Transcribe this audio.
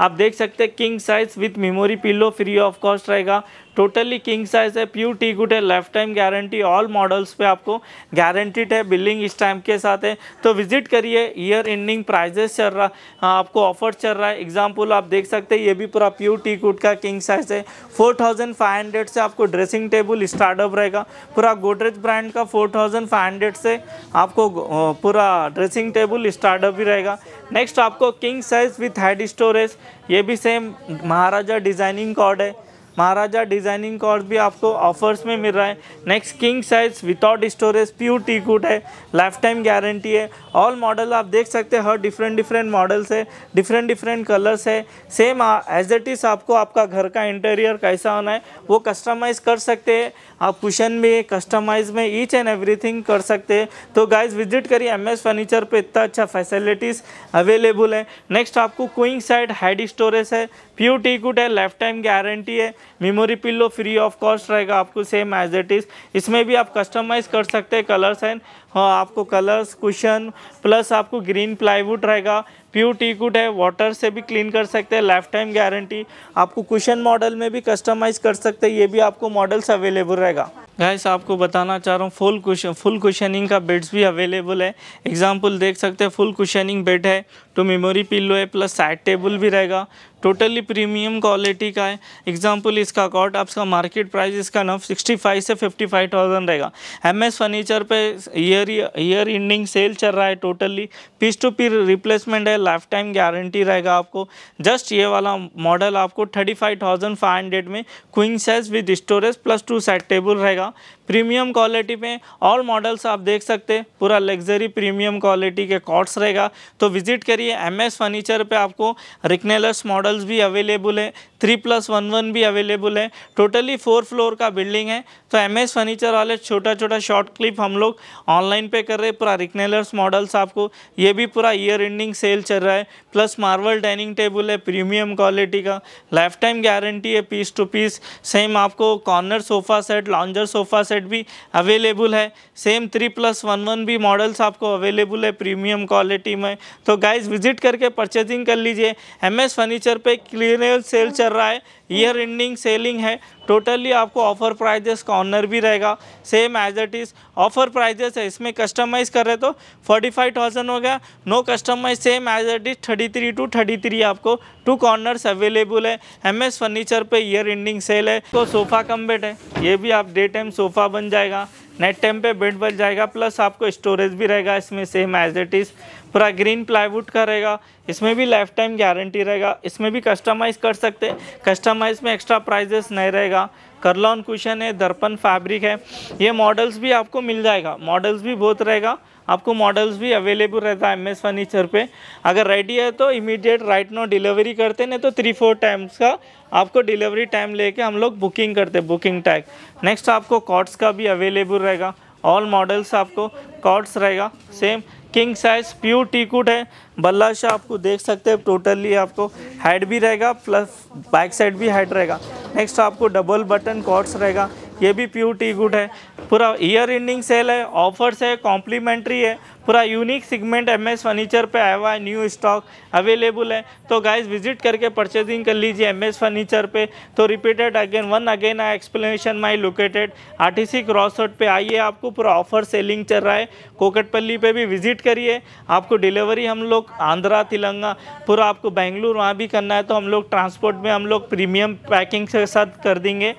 आप देख सकते हैं king size with memory pillow free of cost रहेगा टोटली किंग साइज है प्यू टी गुड है lifetime guarantee all models पे आपको गारंटीड है बिलिंग इस टाइम के साथ है तो विजिट करिए ईयर एंडिंग प्राइजेस चल रहा है आपको ऑफर चल रहा है एग्जाम्पल आप देख सकते हैं ये भी पूरा प्यू टी गुड का किंग साइज है फोर से आपको ड्रेसिंग टेबल स्टार्टअप रहेगा पूरा गोदरेज ब्रांड का फोर से आपको पूरा ड्रेसिंग टेबल स्टार्टअप भी रहेगा नेक्स्ट आपको king size with head storage ये भी सेम महाराजा डिजाइनिंग कॉर्ड है महाराजा डिज़ाइनिंग कॉर्ड भी आपको ऑफर्स में मिल रहा है next king size without storage pure teak wood है लाइफ टाइम गारंटी है ऑल मॉडल आप देख सकते हैं हर डिफरेंट डिफरेंट मॉडल्स है डिफरेंट डिफरेंट कलर्स है सेम एज एट इज़ आपको आपका घर का इंटीरियर कैसा होना है वो कस्टमाइज़ कर सकते हैं आप कुशन में कस्टमाइज़ में ईच एंड एवरी कर सकते हैं तो गाइज विजिट करिए एम एस फर्नीचर पर इतना अच्छा फैसिलिटीज़ अवेलेबल है नेक्स्ट आपको क्विंग साइड हाइड स्टोरेज है प्यू टी कुट है लाइफ टाइम गारंटी है memory pillow free of cost रहेगा आपको सेम एज इट इज़ इसमें भी आप कस्टमाइज कर सकते हैं कलर्स एंड हाँ आपको कलर्स कुशन प्लस आपको ग्रीन प्लाईवुड रहेगा प्यू टी कुड है वाटर से भी क्लीन कर सकते हैं लाइफ टाइम गारंटी आपको क्वेश्चन मॉडल में भी कस्टमाइज कर सकते हैं ये भी आपको मॉडल्स अवेलेबल रहेगा गाइस आपको बताना चाह रहा हूँ फुल कुशन फुल कुशनिंग का बेड्स भी अवेलेबल है एग्जांपल देख सकते हैं फुल कुशनिंग बेड है टू मेमोरी पिल्लो है प्लस साइड टेबल भी रहेगा टोटली प्रीमियम क्वालिटी का है एग्जांपल इसका कॉट आपका मार्केट प्राइस इसका ना सिक्सटी फाइव से फिफ्टी फाइव थाउजेंड रहेगा एम एस फर्नीचर पर ईयर ईयर एंडिंग सेल चल रहा है totally piece to P replacement है है लाइफ टाइम गारंटी रहेगा आपको जस्ट ये वाला मॉडल आपको thirty five thousand five hundred में king size with storage plus two side table रहेगा प्रीमियम क्वालिटी में ऑल मॉडल्स आप देख सकते हैं पूरा लग्जरी प्रीमियम क्वालिटी के कॉट्स रहेगा तो विजिट करिए एम एस फर्नीचर पे आपको रिकनेलस मॉडल्स भी अवेलेबल है थ्री प्लस वन वन भी अवेलेबल है टोटली फोर फ्लोर का बिल्डिंग है तो एम एस फर्नीचर वाले छोटा छोटा शॉर्ट क्लिप हम लोग ऑनलाइन पे कर रहे हैं पूरा रिकनेलर्स मॉडल्स आपको ये भी पूरा ईयर एंडिंग सेल चल रहा है प्लस मार्वल डाइनिंग टेबल है प्रीमियम क्वालिटी का लाइफ टाइम गारंटी है पीस टू पीस सेम आपको corner sofa set lounger sofa set भी अवेलेबल है same three plus one one भी मॉडल्स आपको अवेलेबल है प्रीमियम क्वालिटी में तो गाइज विजिट करके परचेजिंग कर लीजिए एम एस फर्नीचर पर क्लियर सेल चल रहा है ईयर एंडिंग सेलिंग है टोटली आपको ऑफर प्राइजेस कॉर्नर भी रहेगा same as it is offer prices है इसमें कस्टमाइज़ कर रहे तो फोर्टी फाइव थाउजेंड हो गया no customise same as it is thirty three to thirty three आपको टू कॉर्नर्स अवेलेबल है एम एस फर्नीचर पर ईयर एंडिंग सेल है तो सोफ़ा कम बेट है ये भी आप डे टाइम सोफ़ा बन जाएगा नेट टाइम पे बेड बल जाएगा प्लस आपको स्टोरेज भी रहेगा इसमें सेम एज इट इज़ पूरा ग्रीन प्लाईवुड का रहेगा इसमें भी लाइफ टाइम गारंटी रहेगा इसमें भी कस्टमाइज कर सकते हैं कस्टमाइज में एक्स्ट्रा प्राइजेस नहीं रहेगा करलॉन कुशन है दर्पण फैब्रिक है ये मॉडल्स भी आपको मिल जाएगा मॉडल्स भी बहुत रहेगा आपको मॉडल्स भी अवेलेबल रहता है एम एस फर्नीचर पर अगर रेडी है तो इमीडिएट राइट नो डिलीवरी करते नहीं तो थ्री फोर टाइम्स का आपको डिलीवरी टाइम लेके हम लोग बुकिंग करते बुकिंग टैग नेक्स्ट आपको कॉट्स का भी अवेलेबल रहेगा ऑल मॉडल्स आपको कॉट्स रहेगा same king size pure teakwood है बल्ला शाह आपको देख सकते हैं टोटली आपको हेड भी रहेगा प्लस बैक साइड भी हेड रहेगा नेक्स्ट आपको डबल बटन कॉट्स रहेगा ये भी प्योर टीकूट है पूरा ईयर एंडिंग सेल है ऑफर्स है कॉम्प्लीमेंट्री है पूरा unique segment M S furniture पे आया हुआ है न्यू स्टॉक अवेलेबल है तो गाइस विजिट करके परचेजिंग कर लीजिए एम एस फर्नीचर पे तो repeated again one again I explanation my located R T C cross road पर आइए आपको पूरा ऑफर सेलिंग चल रहा है कोकटपल्ली पे भी विजिट करिए आपको डिलीवरी हम लोग आंध्रा तेलंगा पूरा आपको बेंगलुरु वहाँ भी करना है तो हम लोग ट्रांसपोर्ट में हम लोग प्रीमियम पैकिंग के साथ कर देंगे